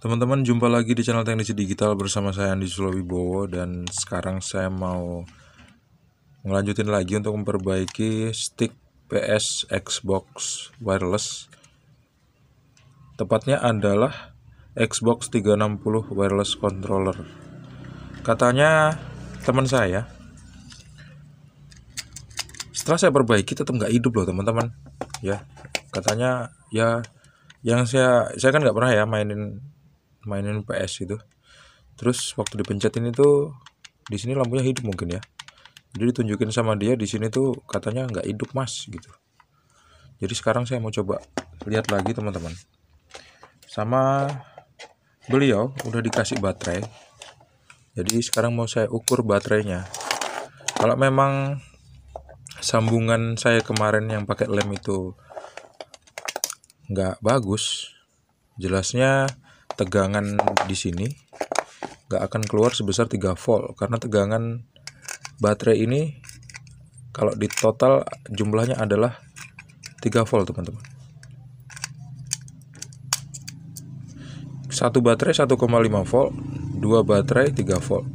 Teman-teman, jumpa lagi di channel Teknisi Digital bersama saya Andi Sulawibowo dan sekarang saya mau ngelanjutin lagi untuk memperbaiki stick PS Xbox wireless. Tepatnya adalah Xbox 360 wireless controller. Katanya teman saya setelah saya perbaiki tetap nggak hidup loh teman-teman ya katanya ya yang saya saya kan nggak pernah ya mainin mainin PS gitu terus waktu dipencet ini tuh di sini lampunya hidup mungkin ya jadi ditunjukin sama dia di sini tuh katanya nggak hidup mas gitu jadi sekarang saya mau coba lihat lagi teman-teman sama beliau udah dikasih baterai jadi sekarang mau saya ukur baterainya kalau memang sambungan saya kemarin yang pakai lem itu nggak bagus jelasnya tegangan di sini nggak akan keluar sebesar 3 volt karena tegangan baterai ini kalau di total jumlahnya adalah 3 volt teman-teman satu baterai 1,5 volt dua baterai 3 volt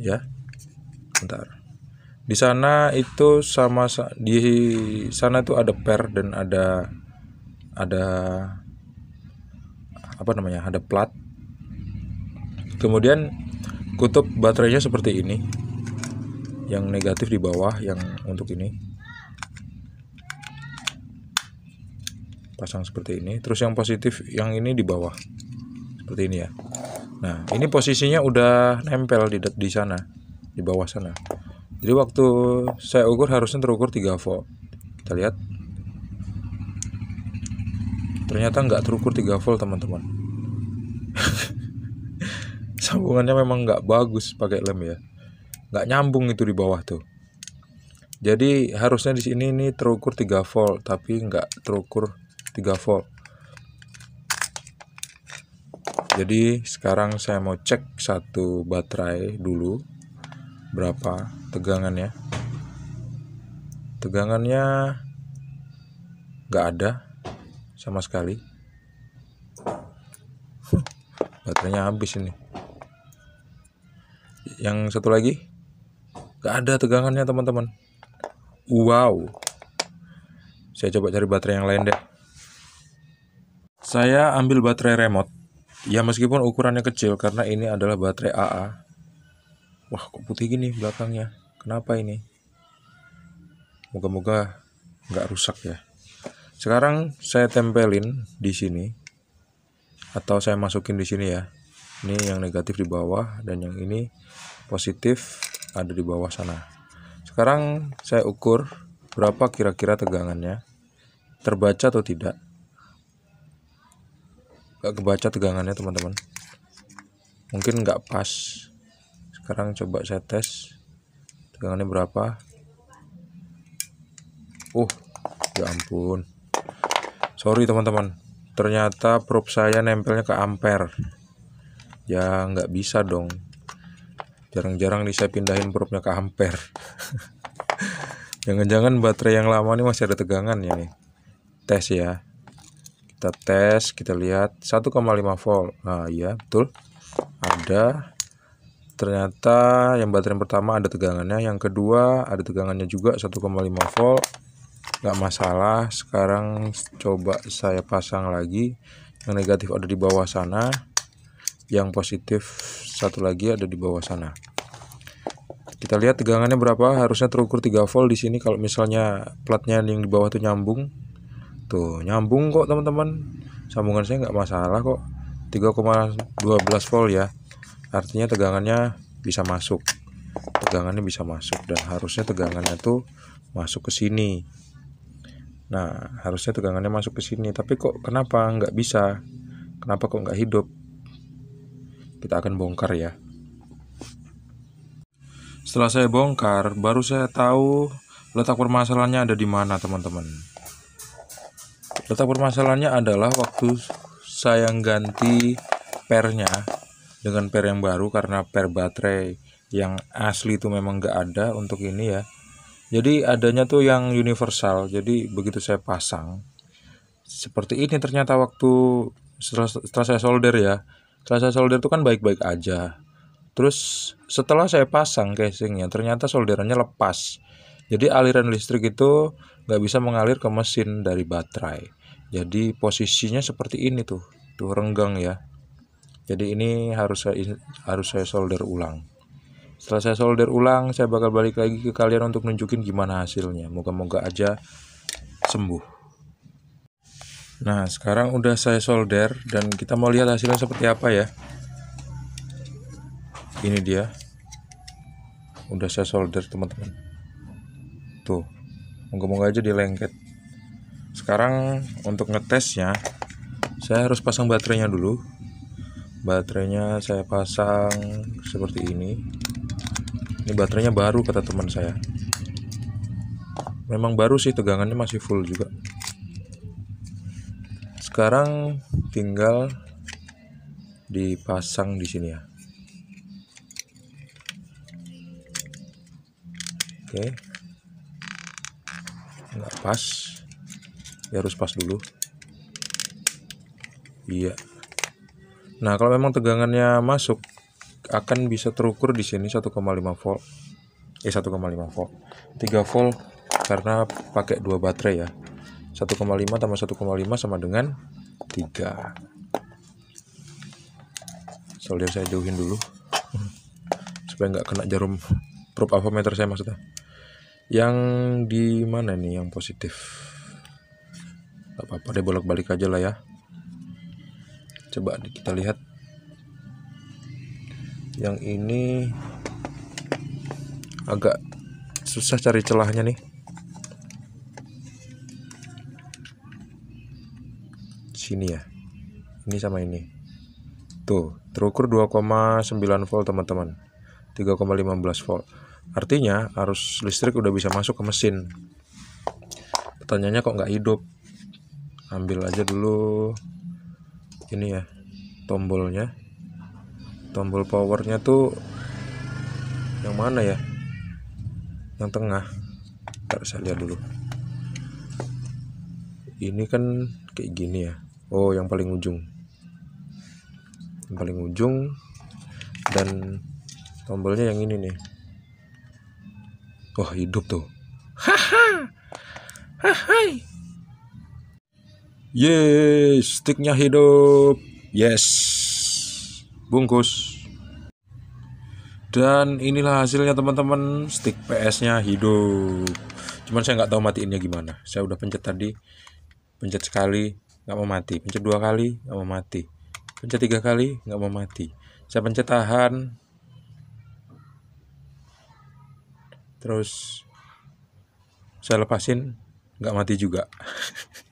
ya bentar di sana itu sama di sana itu ada per dan ada ada apa namanya ada plat kemudian kutub baterainya seperti ini yang negatif di bawah yang untuk ini pasang seperti ini terus yang positif yang ini di bawah seperti ini ya nah ini posisinya udah nempel di di sana di bawah sana jadi waktu saya ukur harusnya terukur 3 volt kita lihat ternyata nggak terukur 3 volt teman-teman sambungannya memang nggak bagus pakai lem ya nggak nyambung itu di bawah tuh jadi harusnya di sini ini terukur 3 volt tapi nggak terukur 3 volt jadi sekarang saya mau cek satu baterai dulu berapa tegangannya tegangannya nggak ada sama sekali baterainya habis ini yang satu lagi gak ada tegangannya teman-teman wow saya coba cari baterai yang lain deh saya ambil baterai remote ya meskipun ukurannya kecil karena ini adalah baterai AA wah kok putih gini belakangnya kenapa ini moga-moga gak rusak ya sekarang saya tempelin di sini atau saya masukin di sini ya. Ini yang negatif di bawah dan yang ini positif ada di bawah sana. Sekarang saya ukur berapa kira-kira tegangannya. Terbaca atau tidak? Gak kebaca tegangannya teman-teman. Mungkin gak pas. Sekarang coba saya tes tegangannya berapa. Uh, ya ampun sorry teman-teman ternyata probe saya nempelnya ke ampere ya nggak bisa dong jarang-jarang nih saya pindahin probe-nya ke ampere jangan-jangan baterai yang lama ini masih ada tegangan ya nih tes ya kita tes kita lihat 1,5 volt nah iya betul ada ternyata yang baterai yang pertama ada tegangannya yang kedua ada tegangannya juga 1,5 volt nggak masalah sekarang coba saya pasang lagi yang negatif ada di bawah sana yang positif satu lagi ada di bawah sana kita lihat tegangannya berapa harusnya terukur 3 volt di sini kalau misalnya platnya yang di bawah tuh nyambung tuh nyambung kok teman-teman sambungan saya nggak masalah kok 3,12 volt ya artinya tegangannya bisa masuk tegangannya bisa masuk dan harusnya tegangannya tuh masuk ke sini Nah, harusnya tegangannya masuk ke sini, tapi kok kenapa nggak bisa? Kenapa kok nggak hidup? Kita akan bongkar ya. Setelah saya bongkar, baru saya tahu letak permasalahannya ada di mana, teman-teman. Letak permasalahannya adalah waktu saya ganti pernya dengan per yang baru karena per baterai yang asli itu memang nggak ada untuk ini ya jadi adanya tuh yang universal jadi begitu saya pasang seperti ini ternyata waktu setelah, setelah saya solder ya setelah saya solder tuh kan baik-baik aja terus setelah saya pasang casingnya ternyata solderannya lepas jadi aliran listrik itu nggak bisa mengalir ke mesin dari baterai jadi posisinya seperti ini tuh tuh renggang ya jadi ini harus saya harus saya solder ulang setelah saya solder ulang saya bakal balik lagi ke kalian untuk nunjukin gimana hasilnya moga-moga aja sembuh nah sekarang udah saya solder dan kita mau lihat hasilnya seperti apa ya ini dia udah saya solder teman-teman tuh moga-moga aja dilengket sekarang untuk ngetesnya saya harus pasang baterainya dulu baterainya saya pasang seperti ini ini baterainya baru kata teman saya memang baru sih tegangannya masih full juga sekarang tinggal dipasang di sini ya oke nggak pas ya harus pas dulu iya nah kalau memang tegangannya masuk akan bisa terukur di sini 1,5 volt eh 1,5 volt 3 volt karena pakai dua baterai ya 1,5 tambah 1,5 sama dengan 3 Soalnya saya jauhin dulu supaya nggak kena jarum probe meter saya maksudnya yang di mana nih yang positif nggak apa-apa deh bolak-balik aja lah ya coba kita lihat yang ini agak susah cari celahnya nih sini ya ini sama ini tuh terukur 2,9 volt teman-teman 3,15 volt artinya arus listrik udah bisa masuk ke mesin pertanyaannya kok nggak hidup ambil aja dulu ini ya tombolnya tombol powernya tuh yang mana ya yang tengah tak saya lihat dulu ini kan kayak gini ya Oh yang paling ujung yang paling ujung dan tombolnya yang ini nih Wah hidup tuh haha yes sticknya hidup yes bungkus dan inilah hasilnya teman-teman stick PS nya hidup cuman saya nggak tahu matiinnya gimana saya udah pencet tadi pencet sekali nggak mau mati pencet dua kali nggak mau mati pencet tiga kali nggak mau mati saya pencet tahan terus saya lepasin nggak mati juga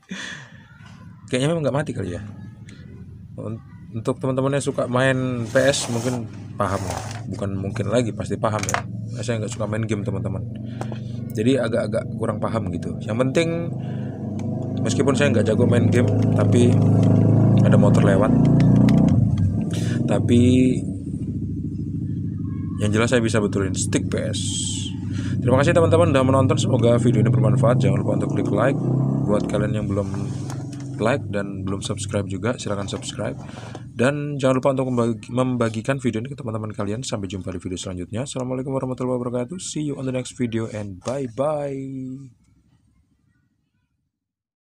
kayaknya memang nggak mati kali ya untuk teman-teman yang suka main PS mungkin paham bukan mungkin lagi pasti paham ya nah, saya nggak suka main game teman-teman jadi agak-agak kurang paham gitu yang penting meskipun saya nggak jago main game tapi ada motor lewat tapi yang jelas saya bisa betulin stick PS terima kasih teman-teman udah menonton semoga video ini bermanfaat jangan lupa untuk klik like buat kalian yang belum like dan belum subscribe juga silahkan subscribe dan jangan lupa untuk membagi, membagikan video ini ke teman-teman kalian sampai jumpa di video selanjutnya assalamualaikum warahmatullahi wabarakatuh see you on the next video and bye bye